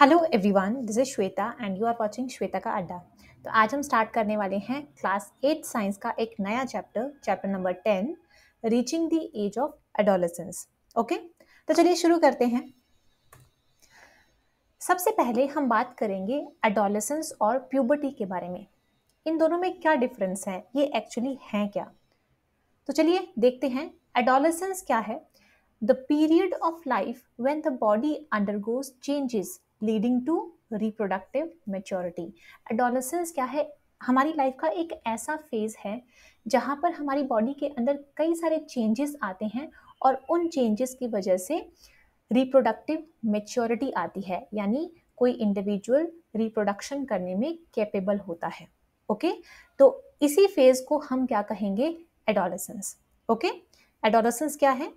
Hello everyone this is Shweta and you are watching Shweta का अड्डा तो आज हम स्टार्ट करने वाले हैं क्लास एट साइंस का एक नया chapter chapter number ten reaching the age of adolescence okay तो चलिए शुरू करते हैं सबसे पहले हम बात करेंगे एडोलसेंस और प्यूबर्टी के बारे में इन दोनों में क्या डिफरेंस है ये एक्चुअली है क्या तो चलिए देखते हैं एडोलसेंस क्या है the period of life when the body undergoes changes leading to reproductive maturity adolescence क्या है हमारी लाइफ का एक ऐसा फेज़ है जहाँ पर हमारी बॉडी के अंदर कई सारे चेंजेस आते हैं और उन चेंजेस की वजह से रिप्रोडक्टिव मेच्योरिटी आती है यानी कोई इंडिविजुअल रिप्रोडक्शन करने में कैपेबल होता है ओके okay? तो इसी फेज़ को हम क्या कहेंगे एडोलसेंस ओके एडोलसेंस क्या है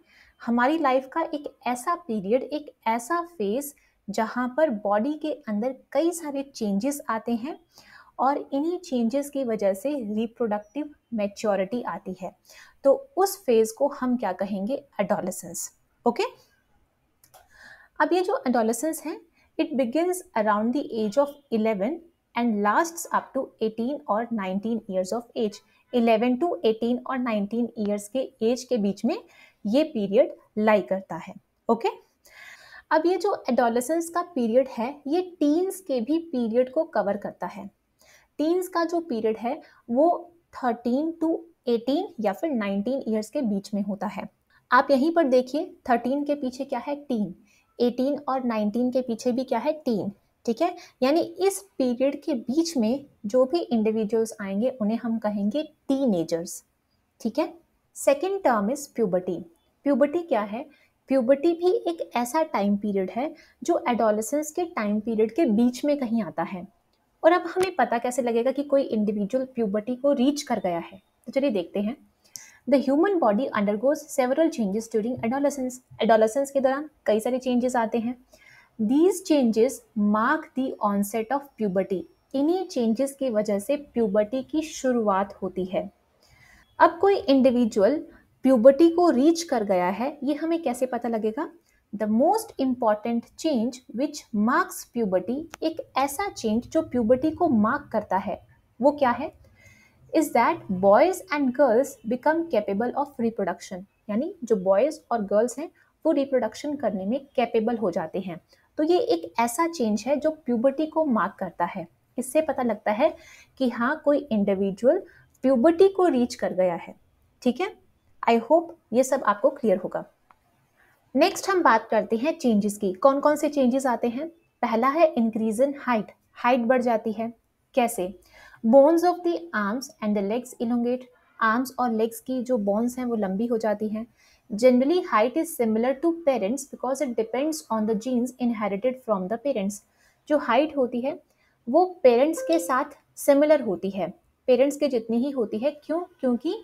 हमारी लाइफ का एक ऐसा पीरियड एक ऐसा फेज़ जहाँ पर बॉडी के अंदर कई सारे चेंजेस आते हैं और इन्हीं चेंजेस की वजह से रिप्रोडक्टिव मैच्योरिटी आती है तो उस फेज़ को हम क्या कहेंगे एडोलसेंस ओके अब ये जो एडोलसेंस है it begins around the age of 11 and lasts up to 18 और 19 इयर्स ऑफ एज 11 टू 18 और 19 इयर्स के एज के बीच में ये पीरियड लाई करता है ओके okay? अब ये जो एडोलसेंस का पीरियड है ये टीन्स के भी पीरियड को कवर करता है टीन्स का जो पीरियड है वो थर्टीन टू एटीन या फिर नाइनटीन ईयर्स के बीच में होता है आप यहीं पर देखिए थर्टीन के पीछे क्या है टीन एटीन और नाइनटीन के पीछे भी क्या है टीन ठीक है यानी इस पीरियड के बीच में जो भी इंडिविजुअल्स आएंगे उन्हें हम कहेंगे टीनेजर्स ठीक है second term is puberty puberty क्या है प्यूबर्टी भी एक ऐसा टाइम पीरियड है जो एडोलसेंस के टाइम पीरियड के बीच में कहीं आता है और अब हमें पता कैसे लगेगा कि कोई इंडिविजुअल प्यूबर्टी को रीच कर गया है तो चलिए देखते हैं the human body undergoes several changes during adolescence adolescence के दौरान कई सारे चेंजेस आते हैं these changes mark the onset of puberty इन्हीं चेंजेस की वजह से प्यूबर्टी की शुरुआत होती है अब कोई इंडिविजुअल प्यूबर्टी को रीच कर गया है ये हमें कैसे पता लगेगा the most important change which marks puberty एक ऐसा चेंज जो प्यूबर्टी को मार्क करता है वो क्या है is that boys and girls become capable of reproduction यानी जो बॉयज़ और गर्ल्स हैं वो रिप्रोडक्शन करने में कैपेबल हो जाते हैं तो ये एक ऐसा चेंज है जो प्यूबर्टी को मार्क करता है इससे पता लगता है कि हाँ कोई इंडिविजुअल प्यूबर्टी को रीच कर गया है ठीक है आई होप ये सब आपको क्लियर होगा नेक्स्ट हम बात करते हैं चेंजेस की कौन कौन से चेंजेस आते हैं पहला है इंक्रीज इन हाइट हाइट बढ़ जाती है कैसे bones of the arms and the legs elongate arms और लेग्स की जो बोन्स हैं वो लंबी हो जाती हैं generally height is similar to parents because it depends on the genes inherited from the parents जो हाइट होती है वो पेरेंट्स के साथ सिमिलर होती है पेरेंट्स के जितनी ही होती है क्यों क्योंकि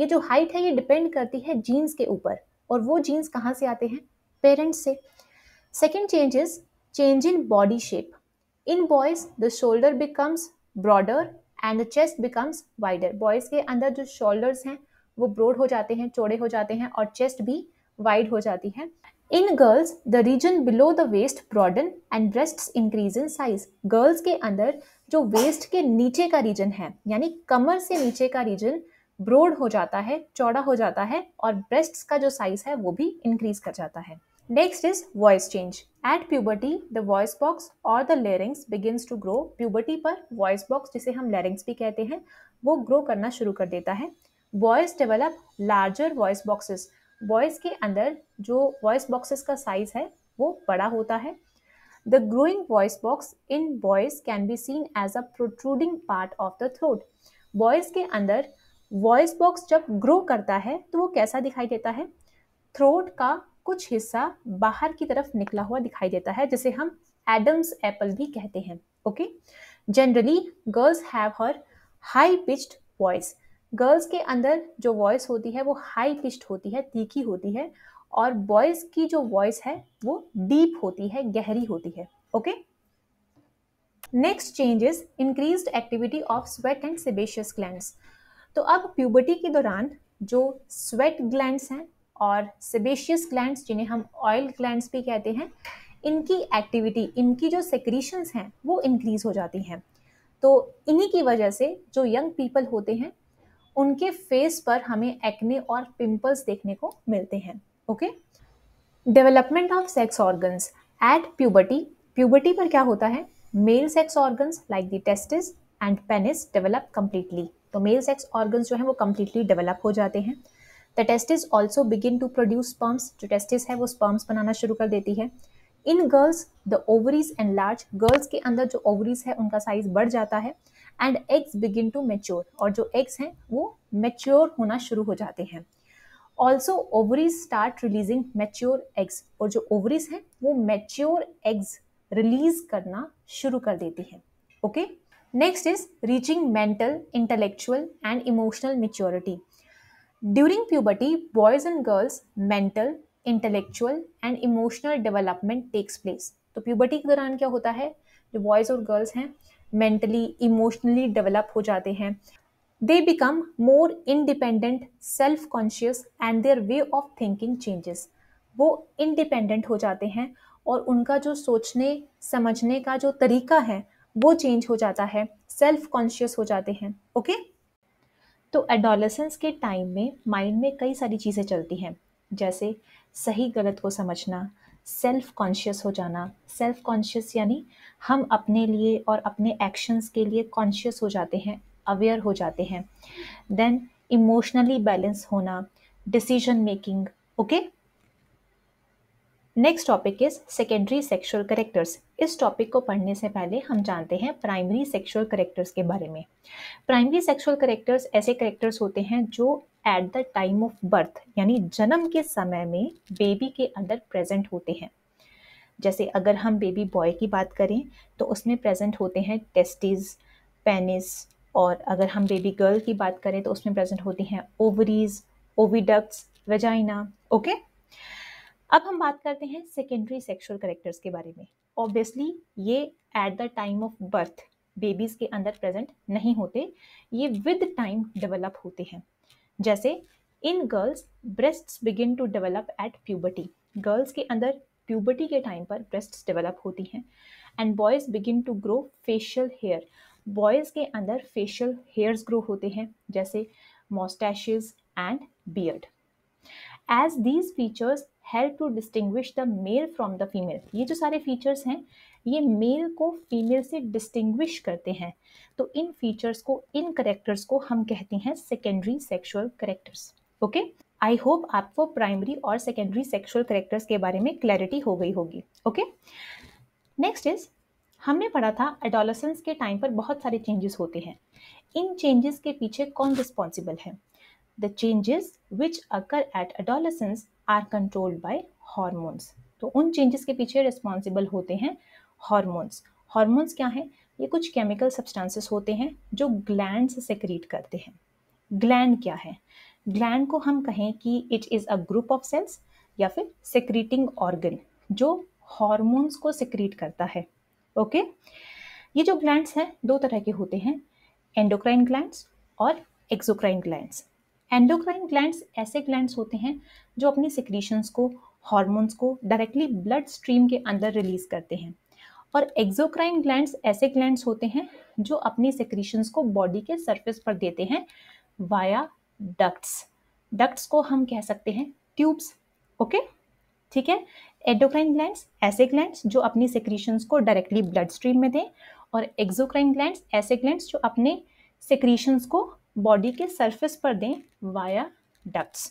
ये जो हाइट है ये डिपेंड करती है जीन्स के ऊपर और वो जीन्स कहाँ से आते हैं पेरेंट्स से second change is change in body shape in boys the shoulder becomes broader and the chest becomes wider boys के अंदर जो शोल्डर्स हैं वो ब्रॉड हो जाते हैं चौड़े हो जाते हैं और चेस्ट भी वाइड हो जाती है in girls the region below the waist broaden and breast increase in size girls के अंदर जो वेस्ट के नीचे का रीजन है यानी कमर से नीचे का रीजन ब्रोड हो जाता है चौड़ा हो जाता है और ब्रेस्ट का जो साइज है वो भी इंक्रीज कर जाता है next is voice change at puberty the voice box और the larynx begins to grow puberty पर वॉइस बॉक्स जिसे हम लेरिंग्स भी कहते हैं वो ग्रो करना शुरू कर देता है boys develop larger voice boxes boys के अंदर जो वॉइस बॉक्सेस का साइज है वो बड़ा होता है the growing voice box in boys can be seen as a protruding part of the throat boys के अंदर वॉइस बॉक्स जब ग्रो करता है तो वो कैसा दिखाई देता है थ्रोट का कुछ हिस्सा बाहर की तरफ निकला हुआ दिखाई देता है जिसे हम एडम्स एप्पल भी कहते हैं okay generally girls have her high pitched voice girls के अंदर जो वॉइस होती है वो हाई पिच्ड होती है तीखी होती है और बॉयज की जो वॉइस है वो डीप होती है गहरी होती है okay next change is increase activity of sweat and sebaceous glands तो अब प्यूबर्टी के दौरान जो स्वेट ग्लैंड्स हैं और सेबेशियस ग्लैंड्स जिन्हें हम ऑयल ग्लैंड्स भी कहते हैं इनकी एक्टिविटी इनकी जो सेक्रीशंस हैं वो इंक्रीज़ हो जाती हैं तो इन्हीं की वजह से जो यंग पीपल होते हैं उनके फेस पर हमें एक्ने और पिंपल्स देखने को मिलते हैं okay development of sex organs at puberty puberty पर क्या होता है male sex organs like the testis and penis develop completely तो मेल सेक्स ऑर्गन्स जो हैं वो कम्प्लीटली डेवलप हो जाते हैं the testis also begin to produce sperms जो टेस्टिस है वो स्पर्म्स बनाना शुरू कर देती है in girls the ovaries and large girls के अंदर जो ओवरीज है उनका साइज बढ़ जाता है and eggs begin to mature और जो एग्स हैं वो मेच्योर होना शुरू हो जाते हैं also ovaries start releasing mature eggs और जो ओवरीज हैं वो मेच्योर एग्स रिलीज करना शुरू कर देती हैं okay okay? Next is reaching mental intellectual and emotional maturity during puberty boys and girls mental intellectual and emotional development takes place तो प्यूबर्टी के दौरान क्या होता है जो बॉयज़ और गर्ल्स हैं मेंटली इमोशनली डेवलप हो जाते हैं they become more independent self conscious and their way of thinking changes वो इंडिपेंडेंट हो जाते हैं और उनका जो सोचने समझने का जो तरीका है वो चेंज हो जाता है सेल्फ कॉन्शियस हो जाते हैं ओके तो एडोलसेंस के टाइम में माइंड में कई सारी चीज़ें चलती हैं जैसे सही गलत को समझना सेल्फ कॉन्शियस हो जाना सेल्फ कॉन्शियस यानी हम अपने लिए और अपने एक्शंस के लिए कॉन्शियस हो जाते हैं अवेयर हो जाते हैं देन इमोशनली बैलेंस होना decision making okay next topic is secondary sexual characters इस टॉपिक को पढ़ने से पहले हम जानते हैं प्राइमरी सेक्सुअल करेक्टर्स के बारे में प्राइमरी सेक्सुअल करेक्टर्स ऐसे करेक्टर्स होते हैं जो at the time of birth यानी जन्म के समय में बेबी के अंदर प्रेजेंट होते हैं जैसे अगर हम बेबी बॉय की बात करें तो उसमें प्रेजेंट होते हैं टेस्टिस पेनिस और अगर हम बेबी गर्ल की बात करें तो उसमें प्रेजेंट होती हैं ovaries oviducts vagina okay okay? अब हम बात करते हैं सेकेंडरी सेक्शुअल करेक्टर्स के बारे में ऑब्वियसली ये at the time of birth babies के अंदर प्रेजेंट नहीं होते ये विद टाइम डेवलप होते हैं जैसे in girls breasts begin to develop at puberty girls के अंदर प्यूबर्टी के टाइम पर ब्रेस्ट्स डेवलप होती हैं and boys begin to grow facial hair boys के अंदर फेशियल हेयर्स ग्रो होते हैं जैसे moustaches and beard as these features help to distinguish the male from the female ये जो सारे फीचर्स हैं ये मेल को फीमेल से डिस्टिंग्विश करते हैं तो इन फीचर्स को इन करेक्टर्स को हम कहते हैं secondary sexual characters okay I hope आपको प्राइमरी और सेकेंडरी सेक्शुअल करेक्टर्स के बारे में क्लैरिटी हो गई होगी ओके नेक्स्ट इज हमने पढ़ा था एडोलसेंस के टाइम पर बहुत सारे चेंजेस होते हैं इन चेंजेस के पीछे कौन रिस्पॉन्सिबल है the changes which occur at adolescence are controlled by hormones तो उन चेंजेस के पीछे रिस्पॉन्सिबल होते हैं हॉर्मोन्स हॉर्मोन्स क्या हैं ये कुछ केमिकल सब्सटेंसेस होते हैं जो ग्लैंड सेक्रीट करते हैं ग्लैंड क्या है ग्लैंड को हम कहें कि it is a group of cells या फिर सेक्रीटिंग ऑर्गन जो हॉर्मोन्स को सेक्रीट करता है ओके okay? ये जो ग्लैंड्स हैं दो तरह के होते हैं एंडोक्राइन ग्लैंड्स और एक्सोक्राइन ग्लैंड्स एंडोक्राइन ग्लैंड्स ऐसे ग्लैंड्स होते हैं जो अपने सिक्रीशंस को हॉर्मोन्स को डायरेक्टली ब्लड स्ट्रीम के अंदर रिलीज करते हैं और एक्जोक्राइन ग्लैंड्स ऐसे ग्लैंड्स होते हैं जो अपने सिक्रीशंस को बॉडी के सरफेस पर देते हैं वाया डक्ट्स डक्ट्स को हम कह सकते हैं ट्यूब्स ओके ठीक है एडोक्राइन ग्लैंड्स ऐसे ग्लैंड्स जो अपनी सिक्रीशंस को डायरेक्टली ब्लड स्ट्रीम में दें और एक्जोक्राइन ग्लैंड्स ऐसे ग्लैंड्स जो अपने सिक्रीशंस को बॉडी के सरफेस पर दें वाया डक्ट्स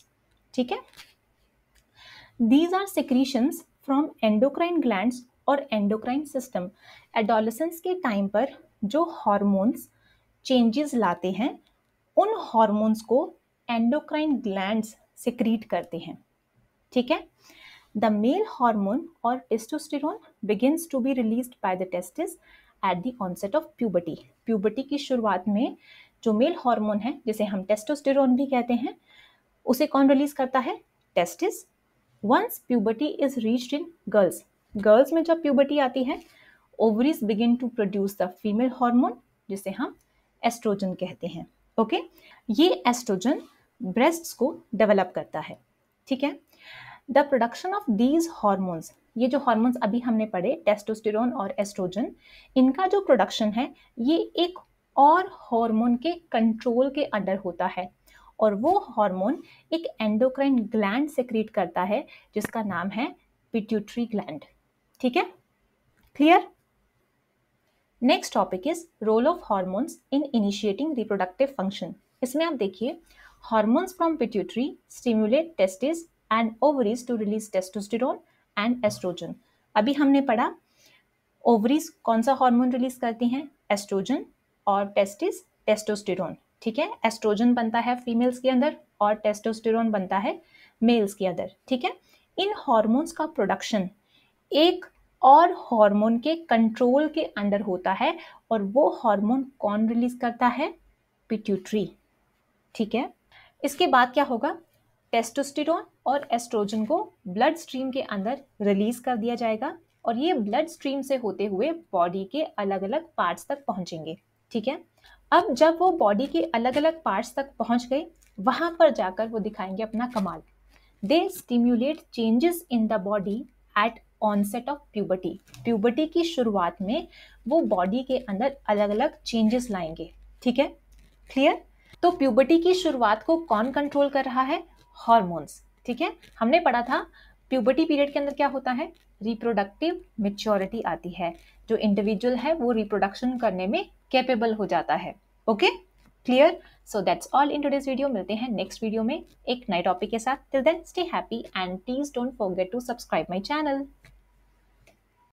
ठीक है these are secretions from endocrine glands और एंडोक्राइन सिस्टम एडोलसेंस के टाइम पर जो हॉर्मोन्स चेंजेस लाते हैं उन हॉर्मोन्स को एंडोक्राइन ग्लैंड्स सिक्रीट करते हैं ठीक है द मेल हॉर्मोन और testosterone begins to be released by the testis at the onset of puberty puberty की शुरुआत में जो मेल हार्मोन है जिसे हम टेस्टोस्टेरोन भी कहते हैं उसे कौन रिलीज करता है testis once puberty is reached in girls girls में जब प्यूबर्टी आती है ovaries begin to produce the female hormone जिसे हम एस्ट्रोजन कहते हैं ओके okay? ये एस्ट्रोजन ब्रेस्ट को डेवलप करता है ठीक है the production of these hormones ये जो हॉर्मोन्स अभी हमने पढ़े टेस्टोस्टेरोन और एस्ट्रोजन इनका जो प्रोडक्शन है ये एक और हार्मोन के कंट्रोल के अंडर होता है और वो हार्मोन एक एंडोक्राइन ग्लैंड क्रिएट करता है जिसका नाम है पिट्यूटरी ग्लैंड ठीक है clear next topic is role of hormones in initiating reproductive function इसमें आप देखिए hormones from pituitary stimulate testis and ovaries to release testosterone and oestrogen अभी हमने पढ़ा ओवरीज कौन सा हार्मोन रिलीज करती हैं एस्ट्रोजन और टेस्टिस टेस्टोस्टेरोन ठीक है एस्ट्रोजन बनता है फीमेल्स के अंदर और टेस्टोस्टेरोन बनता है मेल्स के अंदर ठीक है इन हॉर्मोन्स का प्रोडक्शन एक और हार्मोन के कंट्रोल के अंडर होता है और वो हार्मोन कौन रिलीज करता है पिट्यूटरी ठीक है इसके बाद क्या होगा टेस्टोस्टेरोन और एस्ट्रोजन को ब्लड स्ट्रीम के अंदर रिलीज कर दिया जाएगा और ये ब्लड स्ट्रीम से होते हुए बॉडी के अलग अलग पार्ट्स तक पहुंचेंगे ठीक है अब जब वो बॉडी के अलग अलग पार्ट्स तक पहुंच गए वहां पर जाकर वो दिखाएंगे अपना कमाल they stimulate changes in the body at onset of puberty puberty की शुरुआत में वो बॉडी के अंदर अलग अलग चेंजेस लाएंगे ठीक है क्लियर तो प्यूबर्टी की शुरुआत को कौन कंट्रोल कर रहा है हॉर्मोन्स ठीक है हमने पढ़ा था प्यूबर्टी पीरियड के अंदर क्या होता है रिप्रोडक्टिव मेच्योरिटी आती है जो इंडिविजुअल है वो रिप्रोडक्शन करने में कैपेबल हो जाता है okay clear so that's all in today's video मिलते हैं नेक्स्ट वीडियो में एक नए टॉपिक के साथ till then stay happy and please don't forget to subscribe my channel